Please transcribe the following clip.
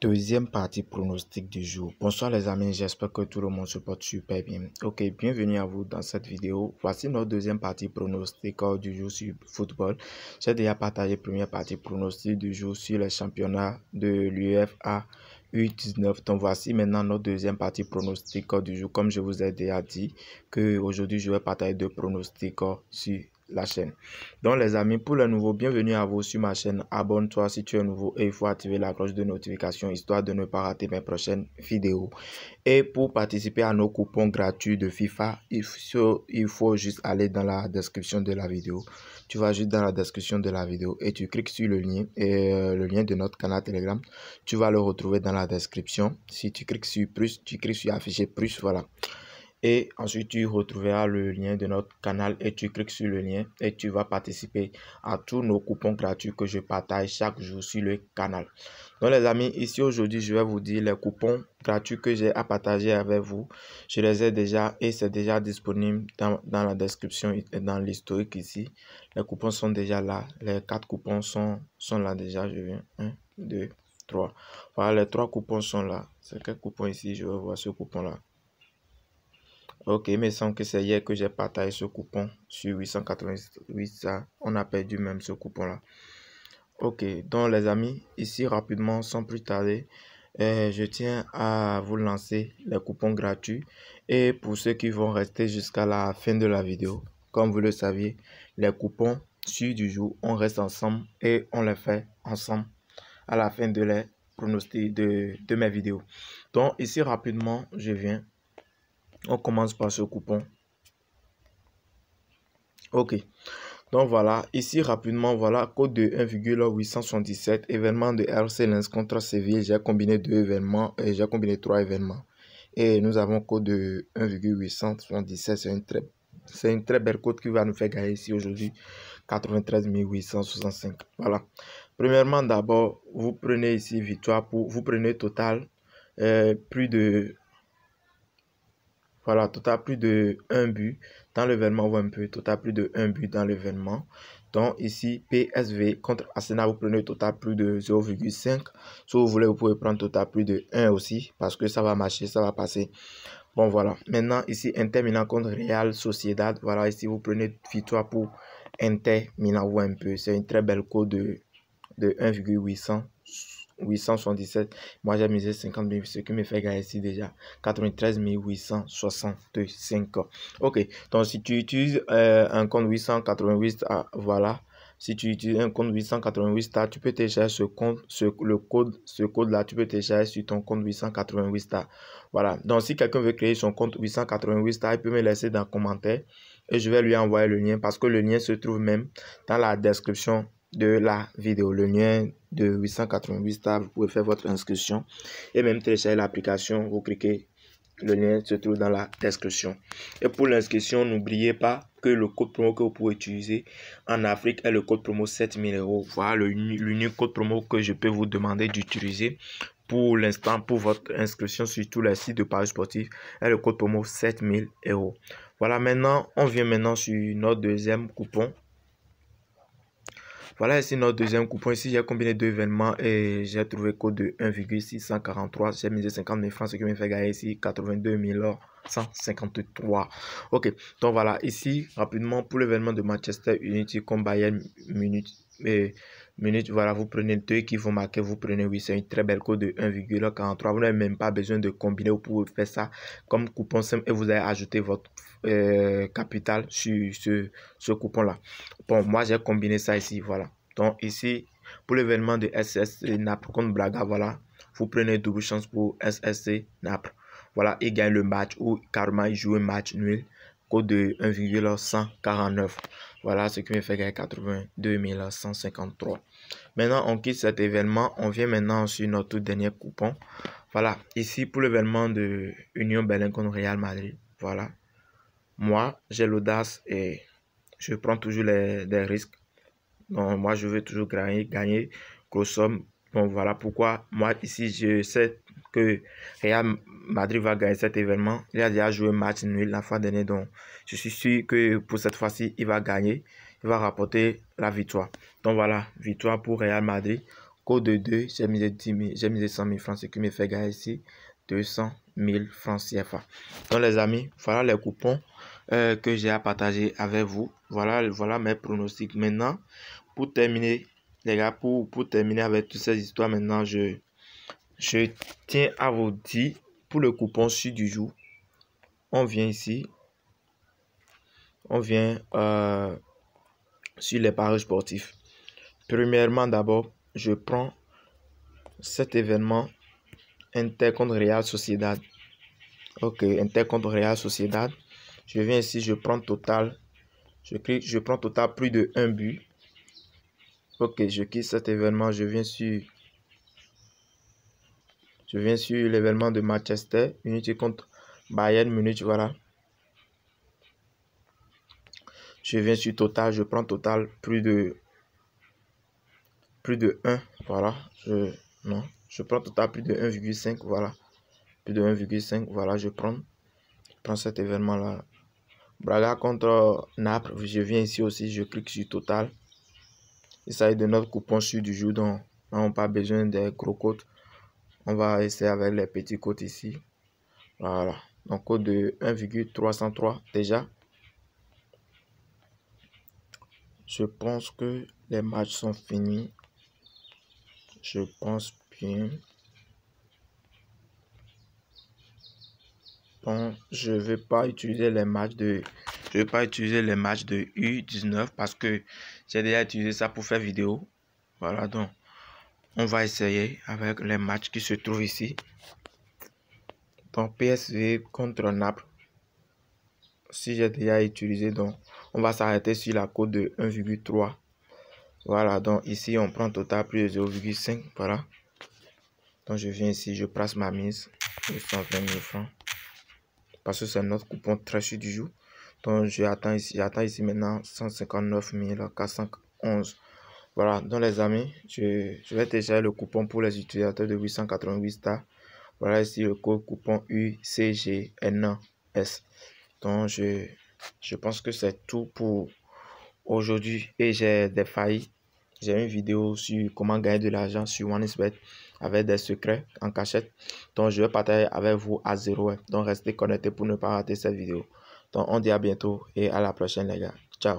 Deuxième partie pronostic du jour. Bonsoir les amis, j'espère que tout le monde se porte super bien. Ok, bienvenue à vous dans cette vidéo. Voici notre deuxième partie pronostic du jour sur football. J'ai déjà partagé première partie pronostic du jour sur les championnats de l'UFA U19. Donc voici maintenant notre deuxième partie pronostic du jour. Comme je vous ai déjà dit que aujourd'hui je vais partager deux pronostics sur la chaîne. Donc les amis, pour le nouveau bienvenue à vous sur ma chaîne. Abonne-toi si tu es nouveau et il faut activer la cloche de notification histoire de ne pas rater mes prochaines vidéos. Et pour participer à nos coupons gratuits de FIFA, il faut, juste aller dans la description de la vidéo. Tu vas juste dans la description de la vidéo et tu cliques sur le lien et euh, le lien de notre canal Telegram. Tu vas le retrouver dans la description. Si tu cliques sur plus, tu cliques sur afficher plus, voilà. Et ensuite, tu retrouveras le lien de notre canal et tu cliques sur le lien et tu vas participer à tous nos coupons gratuits que je partage chaque jour sur le canal. Donc les amis, ici aujourd'hui, je vais vous dire les coupons gratuits que j'ai à partager avec vous. Je les ai déjà et c'est déjà disponible dans, la description et dans l'historique ici. Les coupons sont déjà là. Les quatre coupons sont, sont là déjà. Je viens. 1, 2, 3. Voilà, les trois coupons sont là. C'est quel coupon ici Je vais voir ce coupon là. Ok, mais sans que c'est hier que j'ai partagé ce coupon sur 888. Ça, on a perdu même ce coupon-là. Ok, donc les amis, ici rapidement, sans plus tarder, euh, je tiens à vous lancer les coupons gratuits. Et pour ceux qui vont rester jusqu'à la fin de la vidéo, comme vous le saviez, les coupons sur du jour, on reste ensemble et on les fait ensemble à la fin de les pronostics de, de mes vidéos. Donc ici rapidement, je viens on commence par ce coupon ok donc voilà, ici rapidement, voilà, code de 1,877, événement de RC Lens contre Séville. J'ai combiné deux événements et euh, j'ai combiné trois événements. Et nous avons code de 1,877. C'est une, très, belle cote qui va nous faire gagner ici aujourd'hui 93 865. Voilà. Premièrement, d'abord, vous prenez ici victoire pour, vous prenez total euh, plus de voilà, total plus de 1 but dans l'événement. ou un peu, total plus de 1 but dans l'événement. Donc ici, PSV contre Arsenal, vous prenez total plus de 0,5. Si vous voulez, vous pouvez prendre total plus de 1 aussi, parce que ça va marcher, ça va passer. Bon, voilà. Maintenant, ici, Inter Milan contre Real Sociedad. Voilà, ici, vous prenez victoire pour Inter Milan. ou un peu, c'est une très belle cote de, de 1,800. 877. Moi, j'ai misé 50 000, ce qui me fait gagner ici déjà 93 865. Ok, donc si tu utilises euh, un compte 888, ah, voilà. Si tu utilises un compte 888 ah, tu peux télécharger ce compte, ce, le code, ce code là, tu peux télécharger sur ton compte 888 star. Ah. Voilà. Donc, si quelqu'un veut créer son compte 888 il peut me laisser dans commentaire et je vais lui envoyer le lien parce que le lien se trouve même dans la description de la vidéo, le lien de 888 tables, vous pouvez faire votre inscription et même télécharger l'application, vous cliquez, le lien se trouve dans la description. Et pour l'inscription, n'oubliez pas que le code promo que vous pouvez utiliser en Afrique est le code promo 7000 euros. Voilà l'unique code promo que je peux vous demander d'utiliser pour l'instant pour votre inscription sur tous les sites de Paris Sportif est le code promo 7000 euros. Voilà, maintenant, on vient maintenant sur notre deuxième coupon voilà, ici notre deuxième coupon. Ici, j'ai combiné deux événements et j'ai trouvé code de 1,643. J'ai misé 50 000 francs, ce qui me fait gagner ici 82 153. Ok, donc voilà, ici, rapidement, pour l'événement de Manchester United contre Bayern Munich minutes, voilà, vous prenez deux qui vont marquer, vous prenez, oui, c'est une très belle code de 1,43. Vous n'avez même pas besoin de combiner, vous pouvez faire ça comme coupon simple et vous allez ajouter votre euh, capital sur ce, coupon-là. Bon, moi, j'ai combiné ça ici, voilà. Donc, ici, pour l'événement de SSC Naples contre Braga, voilà, vous prenez double chance pour SSC Naples. Voilà, il gagne le match ou karma joue un match nul, code de 1,149. Voilà ce qui me fait gagner 82 153. Maintenant, on quitte cet événement. On vient maintenant sur notre dernier coupon. Voilà, ici pour l'événement de Union Berlin contre Real Madrid. Voilà. Moi, j'ai l'audace et je prends toujours les, des risques. Donc, moi, je veux toujours gagner, gagner grosse somme. Donc, voilà pourquoi moi, ici, je sais que Real Madrid va gagner cet événement. Il a déjà joué match nul la fois dernière, donc je suis sûr que pour cette fois-ci, il va gagner. Il va rapporter la victoire. Donc voilà, victoire pour Real Madrid. Code de 2, j'ai misé misé 100 000 francs, ce qui me fait gagner ici 200 000 francs CFA. Donc les amis, voilà les coupons euh, que j'ai à partager avec vous. Voilà, voilà mes pronostics. Maintenant, pour terminer, les gars, pour, pour terminer avec toutes ces histoires, maintenant, je, je tiens à vous dire pour le coupon sur du jour, on vient ici, on vient euh, sur les paris sportifs. Premièrement, d'abord, je prends cet événement Inter Real Sociedad. Ok, Inter Real Sociedad. Je viens ici, je prends total. Je clique, je prends total plus de un but. Ok, je quitte cet événement. Je viens sur je viens sur l'événement de Manchester United contre Bayern Munich, voilà. Je viens sur Total, je prends Total plus de plus de 1, voilà. Je non, je prends Total plus de 1,5, voilà. Plus de 1,5, voilà, je prends je prends cet événement là. Braga contre Naples, je viens ici aussi, je clique sur Total. Et ça est de notre coupon sur du jour, donc on pas besoin des gros cotes on va essayer avec les petits côtes ici voilà donc cote de 1,303 déjà je pense que les matchs sont finis je pense bien bon je vais pas utiliser les matchs de je vais pas utiliser les matchs de U19 parce que j'ai déjà utilisé ça pour faire vidéo voilà donc on va essayer avec les matchs qui se trouvent ici. Donc PSV contre Naples. Si j'ai déjà utilisé, donc on va s'arrêter sur la cote de 1,3. Voilà, donc ici on prend total plus de 0,5. Voilà. Donc je viens ici, je place ma mise de 120 000 francs. Parce que c'est notre coupon très du jour. Donc attends ici, j'attends ici maintenant 159 411. Voilà, donc les amis, je, je vais déjà le coupon pour les utilisateurs de 888 stars. Voilà ici le code coupon UCGNS. Donc je, je pense que c'est tout pour aujourd'hui et j'ai des failles. J'ai une vidéo sur comment gagner de l'argent sur OneSbet avec des secrets en cachette. Donc, je vais partager avec vous à 0 Donc, restez connectés pour ne pas rater cette vidéo. Donc, on dit à bientôt et à la prochaine, les gars. Ciao.